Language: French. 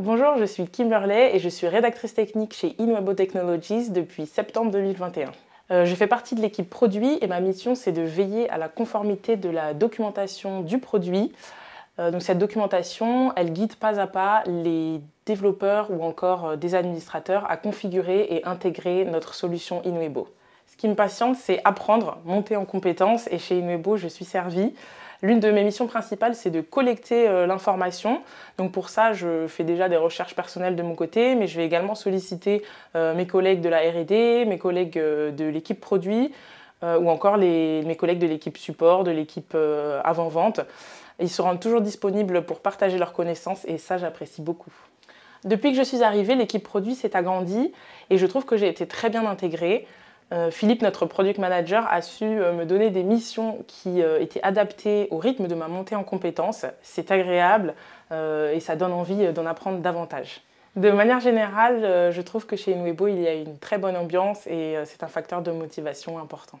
Bonjour, je suis Kim Kimberley et je suis rédactrice technique chez Inwebo Technologies depuis septembre 2021. Euh, je fais partie de l'équipe produit et ma mission c'est de veiller à la conformité de la documentation du produit. Euh, cette documentation, elle guide pas à pas les développeurs ou encore euh, des administrateurs à configurer et intégrer notre solution Inwebo qui me patiente, c'est apprendre, monter en compétences. Et chez Inwebo, je suis servie. L'une de mes missions principales, c'est de collecter euh, l'information. Donc pour ça, je fais déjà des recherches personnelles de mon côté, mais je vais également solliciter euh, mes collègues de la RD, mes collègues euh, de l'équipe produit, ou encore mes collègues de l'équipe support, de l'équipe avant-vente. Ils seront toujours disponibles pour partager leurs connaissances et ça, j'apprécie beaucoup. Depuis que je suis arrivée, l'équipe produit s'est agrandie et je trouve que j'ai été très bien intégrée. Euh, Philippe, notre product manager, a su euh, me donner des missions qui euh, étaient adaptées au rythme de ma montée en compétences. C'est agréable et ça donne envie d'en apprendre davantage. De manière générale, je trouve que chez Inwebo, il y a une très bonne ambiance et c'est un facteur de motivation important.